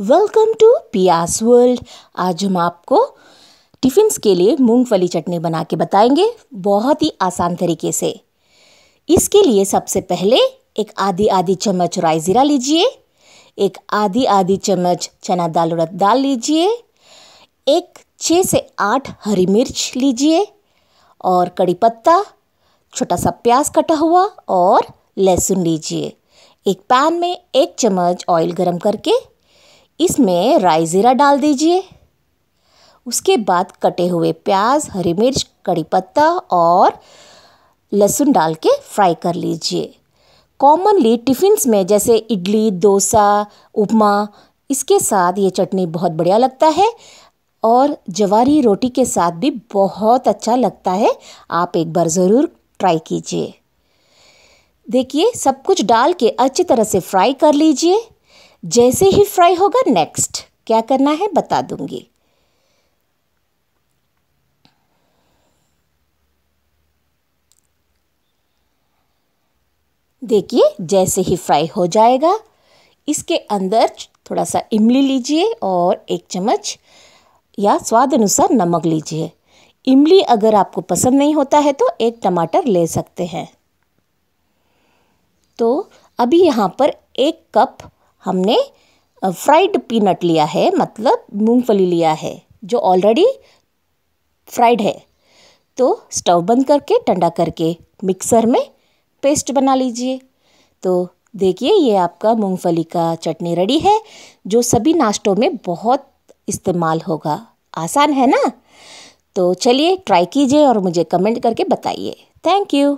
welcome to पियास world आज हम आपको टिफ़िन्स के लिए मूंगफली चटनी बना के बताएंगे बहुत ही आसान तरीके से इसके लिए सबसे पहले एक आधी आधी चम्मच राई ज़ीरा लीजिए एक आधी आधी चम्मच चना दाल उड़द दाल लीजिए एक छः से आठ हरी मिर्च लीजिए और कड़ी पत्ता छोटा सा प्याज कटा हुआ और लहसुन लीजिए एक पैन में एक चम्मच ऑयल गरम करके इसमें राई ज़ीरा डाल दीजिए उसके बाद कटे हुए प्याज हरी मिर्च कड़ी पत्ता और लहसुन डाल के फ्राई कर लीजिए कॉमनली टिफ़िन्स में जैसे इडली डोसा उपमा इसके साथ ये चटनी बहुत बढ़िया लगता है और जवारी रोटी के साथ भी बहुत अच्छा लगता है आप एक बार ज़रूर ट्राई कीजिए देखिए सब कुछ डाल के अच्छी तरह से फ्राई कर लीजिए जैसे ही फ्राई होगा नेक्स्ट क्या करना है बता दूंगी देखिए जैसे ही फ्राई हो जाएगा इसके अंदर थोड़ा सा इमली लीजिए और एक चम्मच या स्वाद अनुसार नमक लीजिए इमली अगर आपको पसंद नहीं होता है तो एक टमाटर ले सकते हैं तो अभी यहाँ पर एक कप हमने फ्राइड पीनट लिया है मतलब मूंगफली लिया है जो ऑलरेडी फ्राइड है तो स्टोव बंद करके ठंडा करके मिक्सर में पेस्ट बना लीजिए तो देखिए ये आपका मूंगफली का चटनी रेडी है जो सभी नाश्तों में बहुत इस्तेमाल होगा आसान है ना तो चलिए ट्राई कीजिए और मुझे कमेंट करके बताइए थैंक यू